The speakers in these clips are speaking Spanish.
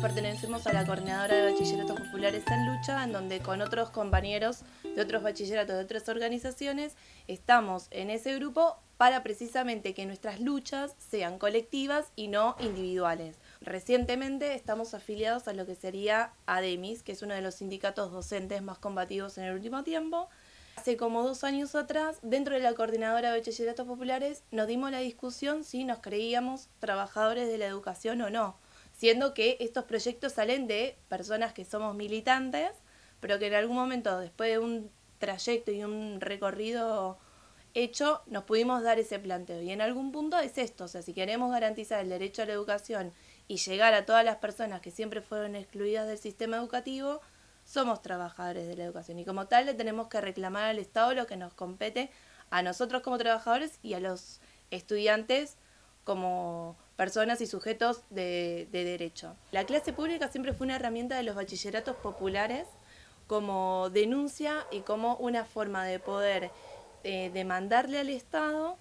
pertenecemos a la Coordinadora de Bachilleratos Populares en Lucha, en donde con otros compañeros de otros bachilleratos de otras organizaciones estamos en ese grupo para precisamente que nuestras luchas sean colectivas y no individuales. Recientemente estamos afiliados a lo que sería ADEMIS, que es uno de los sindicatos docentes más combativos en el último tiempo. Hace como dos años atrás, dentro de la Coordinadora de Bachilleratos Populares, nos dimos la discusión si nos creíamos trabajadores de la educación o no siendo que estos proyectos salen de personas que somos militantes, pero que en algún momento, después de un trayecto y un recorrido hecho, nos pudimos dar ese planteo. Y en algún punto es esto, o sea, si queremos garantizar el derecho a la educación y llegar a todas las personas que siempre fueron excluidas del sistema educativo, somos trabajadores de la educación y como tal le tenemos que reclamar al Estado lo que nos compete a nosotros como trabajadores y a los estudiantes como personas y sujetos de, derecho. La clase pública siempre fue una herramienta de los bachilleratos populares como denuncia y como una forma de poder eh, demandarle al Estado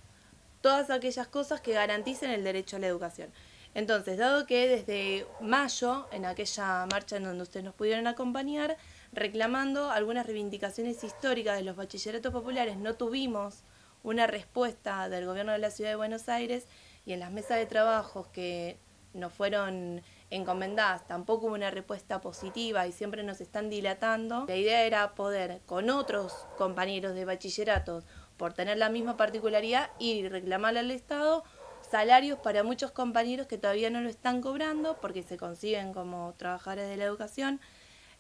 todas aquellas cosas que garanticen el derecho a la educación. Entonces, dado que desde mayo, en aquella marcha en donde ustedes nos pudieron acompañar, reclamando algunas reivindicaciones históricas de los bachilleratos populares, no tuvimos una respuesta del gobierno de la Ciudad de Buenos Aires, y en las mesas de trabajo que nos fueron encomendadas tampoco hubo una respuesta positiva y siempre nos están dilatando, la idea era poder con otros compañeros de bachillerato, por tener la misma particularidad, ir y reclamar al Estado salarios para muchos compañeros que todavía no lo están cobrando porque se consiguen como trabajadores de la educación.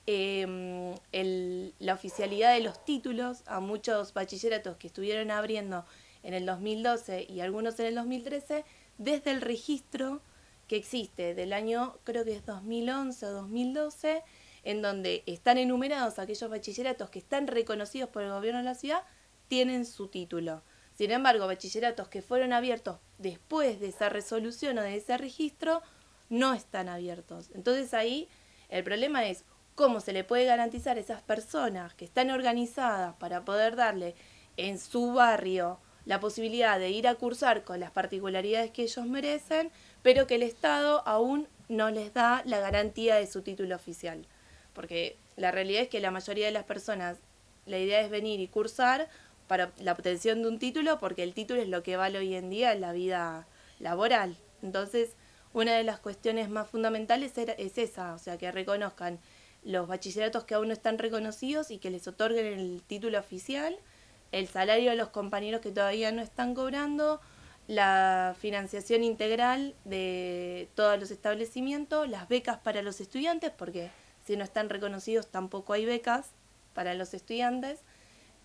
Em, la oficialidad de los títulos a muchos bachilleratos que estuvieron abriendo en el 2012 y algunos en el 2013, desde el registro que existe del año, creo que es 2011 o 2012, en donde están enumerados aquellos bachilleratos que están reconocidos por el gobierno de la ciudad, tienen su título. Sin embargo, bachilleratos que fueron abiertos después de esa resolución o de ese registro, no están abiertos. Entonces ahí el problema es cómo se le puede garantizar a esas personas que están organizadas para poder darle en su barrio la posibilidad de ir a cursar con las particularidades que ellos merecen, pero que el Estado aún no les da la garantía de su título oficial. Porque la realidad es que la mayoría de las personas, la idea es venir y cursar para la obtención de un título, porque el título es lo que vale hoy en día en la vida laboral. Entonces, una de las cuestiones más fundamentales es esa, o sea, que reconozcan los bachilleratos que aún no están reconocidos y que les otorguen el título oficial el salario de los compañeros que todavía no están cobrando, la financiación integral de todos los establecimientos, las becas para los estudiantes, porque si no están reconocidos tampoco hay becas para los estudiantes,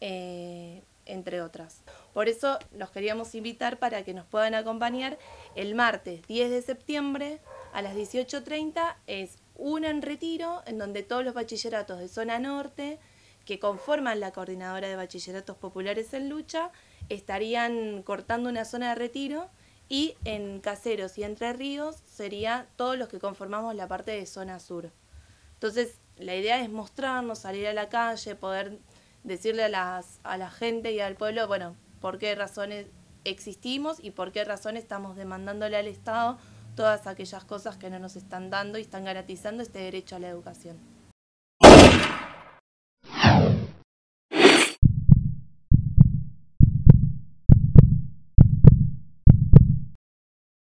eh, entre otras. Por eso los queríamos invitar para que nos puedan acompañar el martes 10 de septiembre a las 18.30, es una en retiro, en donde todos los bachilleratos de zona norte, que conforman la Coordinadora de Bachilleratos Populares en Lucha estarían cortando una zona de retiro y en Caseros y Entre Ríos sería todos los que conformamos la parte de zona sur. Entonces, la idea es mostrarnos, salir a la calle, poder decirle a, las, a la gente y al pueblo, bueno, por qué razones existimos y por qué razones estamos demandándole al Estado todas aquellas cosas que no nos están dando y están garantizando este derecho a la educación.